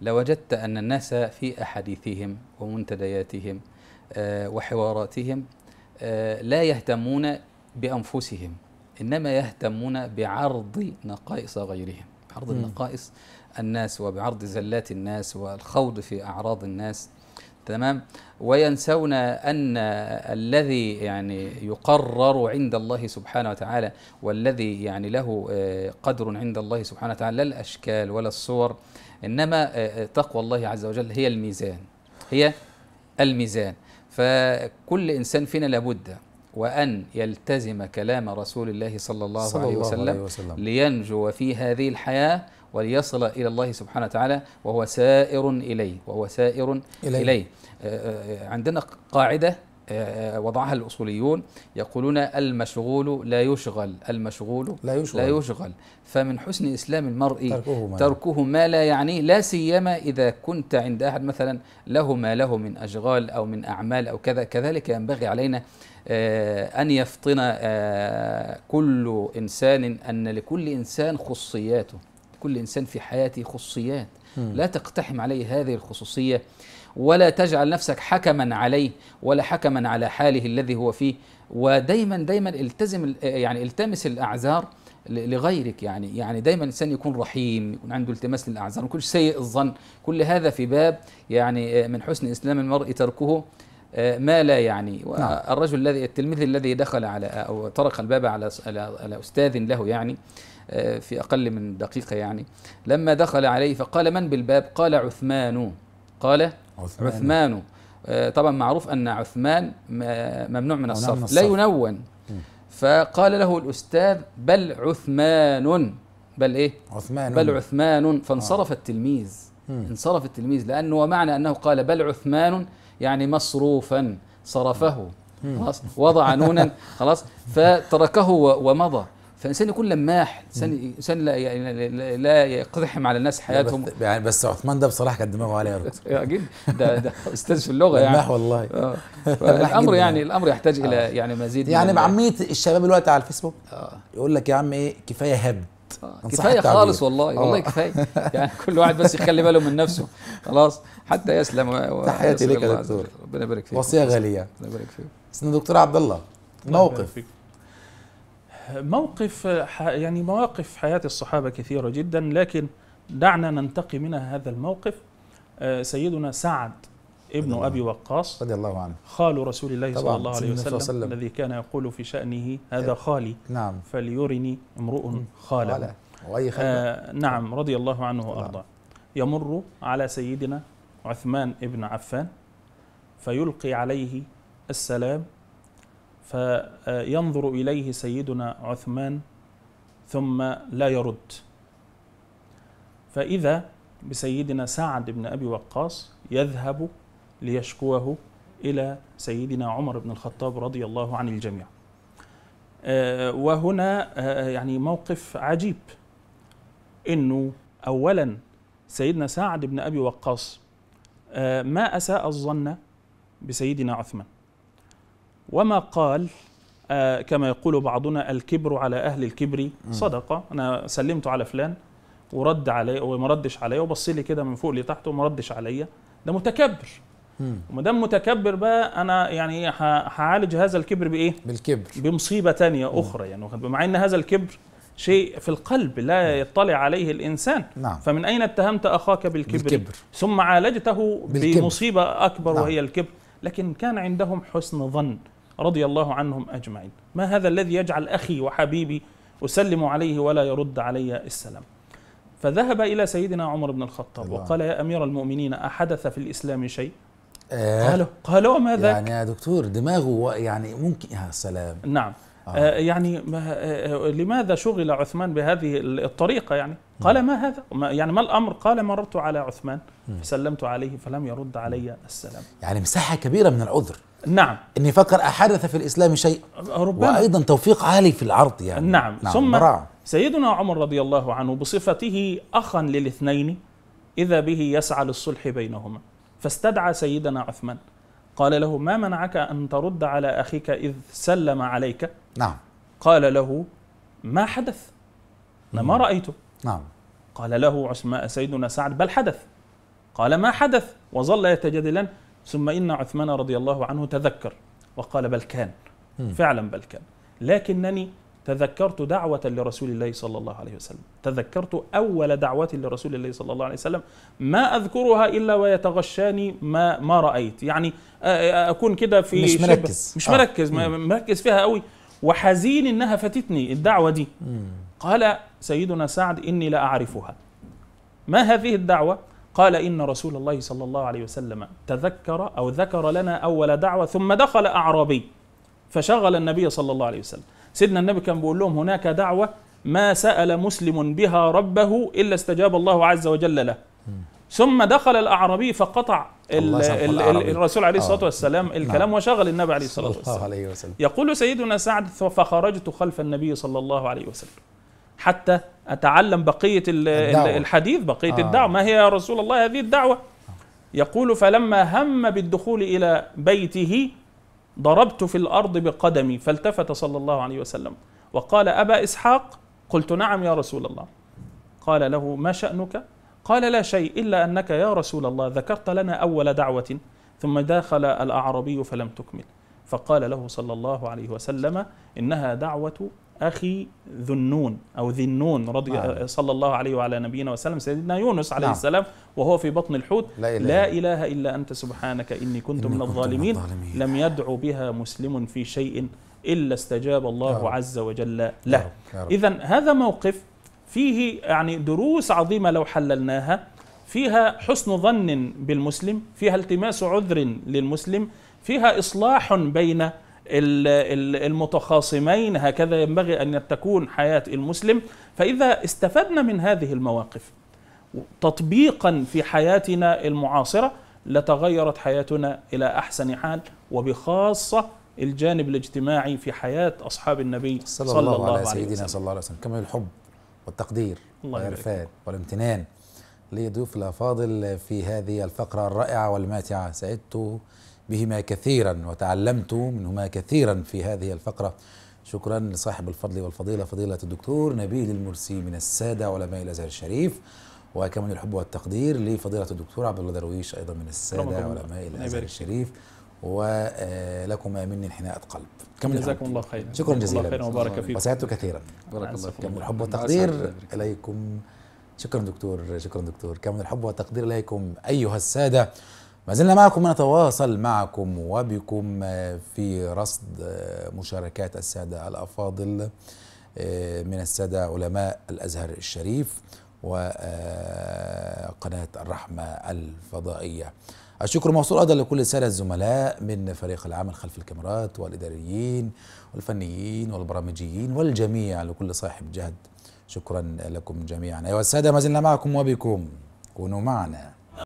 لوجدت أن الناس في أحاديثهم ومنتدياتهم آه، وحواراتهم آه، لا يهتمون بأنفسهم إنما يهتمون بعرض نقائص غيرهم بعرض النقائص الناس وبعرض زلات الناس والخوض في أعراض الناس تمام وينسون أن الذي يعني يقرر عند الله سبحانه وتعالى والذي يعني له آه، قدر عند الله سبحانه وتعالى لا الأشكال ولا الصور إنما آه، آه، تقوى الله عز وجل هي الميزان هي الميزان فكل إنسان فينا لابد وأن يلتزم كلام رسول الله صلى الله, صلى عليه, الله وسلم عليه وسلم لينجو في هذه الحياة وليصل إلى الله سبحانه وتعالى وهو سائر إليه وهو سائر إليه, إليه. آه، آه، آه، عندنا قاعدة وضعها الأصوليون يقولون المشغول لا يشغل المشغول لا يشغل, لا يشغل فمن حسن إسلام المرء تركه ما, تركه ما لا يعنيه لا سيما إذا كنت عند أحد مثلا له ما له من أشغال أو من أعمال أو كذا كذلك ينبغي علينا أن يفطن كل إنسان أن لكل إنسان خصياته كل إنسان في حياته خصيات لا تقتحم عليه هذه الخصوصية ولا تجعل نفسك حكما عليه ولا حكما على حاله الذي هو فيه ودايما دايما التزم يعني التمس الأعذار لغيرك يعني يعني دايما الانسان يكون رحيم يكون عنده التماس للاعذار ما يكونش سيء الظن كل هذا في باب يعني آه، من حسن اسلام المرء تركه آه، ما لا يعني نعم. الرجل الذي التلميذ الذي دخل على او طرق الباب على على استاذ له يعني آه، في أقل من دقيقة يعني لما دخل عليه فقال من بالباب قال عثمان قال عثمان, عثمان. آه، طبعا معروف أن عثمان ممنوع من الصف, لا ينون فقال له الأستاذ بل عثمان بل إيه عثمان بل عثمان فانصرف آه. التلميذ انصرف التلميذ لأنه ومعنى أنه قال بل عثمان يعني مصروفا صرفه خلاص وضع نونا خلاص فتركه ومضى فانسان يكون لماح انسان انسان لا يعني لا يقتحم على الناس حياتهم بس يعني بس عثمان ده بصراحه كان دماغه عاليه يا جد ده ده استاذ في اللغه يعني لماح والله اه الامر يعني،, يعني الامر يحتاج الى آه. يعني مزيد يعني بعميه الشباب الوقت على الفيسبوك اه يقول لك يا عم ايه كفايه هبد آه، كفايه خالص والله والله آه. كفايه يعني كل واحد بس يخلي باله من نفسه خلاص حتى يسلم تحياتي لك يا دكتور ربنا يبارك فيك وصيه غاليه ربنا يبارك فيك دكتور عبد الله موقف موقف يعني مواقف حياة الصحابة كثيرة جدا لكن دعنا ننتقي منها هذا الموقف آه، سيدنا سعد ابن أبي وقاص رضي الله عنه خال رسول الله صلى الله عليه وسلم, وسلم الذي كان يقول في شأنه هذا إيه. خالي نعم فليرني امرؤ خاله وأي آه نعم رضي الله عنه وأرضاه يمر على سيدنا عثمان ابن عفان فيلقي عليه السلام فينظر إليه سيدنا عثمان ثم لا يرد فإذا بسيدنا سعد بن أبي وقاص يذهب ليشكوه إلى سيدنا عمر بن الخطاب رضي الله عن الجميع آه، وهنا آه، يعني موقف عجيب انه اولا سيدنا سعد بن ابي وقاص آه، ما اساء الظن بسيدنا عثمان وما قال آه، كما يقول بعضنا الكبر على أهل الكبر صدقة أنا سلمت على فلان ورد علي وما ردش عليا وبص لي كده من فوق لتحت وما ردش عليا ده متكبر وما دام متكبر بقى انا يعني إيه، هعالج هذا الكبر بايه؟ بالكبر بمصيبه تانية اخرى يعني مع ان هذا الكبر شيء في القلب لا يطلع عليه الانسان نعم. فمن اين اتهمت اخاك بالكبر, بالكبر. ثم عالجته بالكبر. بمصيبه اكبر نعم. وهي الكبر لكن كان عندهم حسن ظن رضي الله عنهم أجمعين ما هذا الذي يجعل أخي وحبيبي أسلم عليه ولا يرد علي السلام فذهب إلى سيدنا عمر بن الخطاب وقال يا أمير المؤمنين أحدث في الإسلام شيء آه قالوا قال ما يعني يا دكتور دماغه يعني ممكن يا سلام نعم آه. آه يعني ما آه, آه، لماذا شغل عثمان بهذه الطريقة يعني قال نعم. ما هذا ما يعني ما الأمر قال مررت على عثمان فسلمت عليه فلم يرد علي السلام يعني مساحة كبيرة من العذر نعم اني فكر احدث في الاسلام شيء ربما وايضا توفيق عالي في العرض يعني نعم, نعم. ثم براعه. سيدنا عمر رضي الله عنه بصفته اخا للاثنين اذا به يسعى للصلح بينهما فاستدعى سيدنا عثمان قال له ما منعك ان ترد على اخيك اذ سلم عليك نعم قال له ما حدث انا ما نعم. رايته نعم قال له عثمان سيدنا سعد بل حدث قال ما حدث وظل يتجادلان ثم إن عثمان رضي الله عنه تذكر وقال بل كان فعلا بل كان لكنني تذكرت دعوة لرسول الله صلى الله عليه وسلم تذكرت أول دعوة لرسول الله صلى الله عليه وسلم ما أذكرها إلا ويتغشاني ما, ما رأيت يعني أكون كده في مش مركز مش مركز آه. مركز فيها قوي وحزين إنها فاتتني الدعوة دي قال سيدنا سعد إني لا أعرفها ما هذه الدعوة قال إن رسول الله صلى الله عليه وسلم تذكر أو ذكر لنا أول دعوة ثم دخل أعرابي فشغل النبي صلى الله عليه وسلم سيدنا النبي كان بيقول لهم هناك دعوة ما سأل مسلم بها ربه إلا استجاب الله عز وجل له ثم دخل الأعرابي فقطع الرسول عليه الصلاة آه. والسلام آه. الكلام نعم. وشغل النبي عليه الصلاة والسلام عليه وسلم. يقول سيدنا سعد فخرجت خلف النبي صلى الله عليه وسلم حتى اتعلم بقيه الدعوة. الحديث بقيه آه. الدعوه ما هي يا رسول الله هذه الدعوه يقول فلما هم بالدخول الى بيته ضربت في الارض بقدمي فالتفت صلى الله عليه وسلم وقال ابا اسحاق قلت نعم يا رسول الله قال له ما شانك قال لا شيء الا انك يا رسول الله ذكرت لنا اول دعوه ثم داخل الاعربي فلم تكمل فقال له صلى الله عليه وسلم انها دعوه أخي ذو النون أو ذي النون رضي آه. صلى الله عليه وعلى نبينا وسلم سيدنا يونس عليه نعم. السلام وهو في بطن الحوت لا إله, لا إله إلا أنت سبحانك إني كنت, إني من, الظالمين كنت من الظالمين لم يدعو بها مسلم في شيء إلا استجاب الله عز وجل له إذا هذا موقف فيه يعني دروس عظيمة لو حللناها فيها حسن ظن بالمسلم فيها التماس عذر للمسلم فيها إصلاح بين المتخاصمين هكذا ينبغي أن تكون حياة المسلم فإذا استفدنا من هذه المواقف تطبيقا في حياتنا المعاصرة لتغيرت حياتنا إلى أحسن حال وبخاصة الجانب الاجتماعي في حياة أصحاب النبي صلى, صلى الله, الله عليه وسلم صلى الله عليه وسلم كما الحب والتقدير والعرفان والامتنان لضيوف الأفاضل في هذه الفقرة الرائعة والماتعة سعدت بهما كثيرا وتعلمت منهما كثيرا في هذه الفقرة شكرا لصاحب الفضل والفضيلة فضيلة الدكتور نبيل المرسي من السادة علماء الأزهر الشريف وكمان الحب والتقدير لفضيلة الدكتور عبد الله درويش أيضا من السادة علماء الأزهر الشريف ولكما مني انحناء قلب كم جزاكم الله خيرا شكرا جزيلا الله خيرا وبارك فيكم وسعدت كثيرا بارك الله فيكم كم الحب والتقدير إليكم شكرا دكتور شكرا دكتور كم الحب والتقدير إليكم أيها السادة ما زلنا معكم نتواصل معكم وبكم آه، في رصد آه، مشاركات السادة الأفاضل آه، من السادة علماء الأزهر الشريف وقناة الرحمة الفضائية الشكر موصول أيضا لكل السادة الزملاء من فريق العمل خلف الكاميرات والإداريين والفنيين والبرامجيين والجميع لكل صاحب جهد شكرا لكم جميعا أيها السادة ما زلنا معكم وبكم كونوا معنا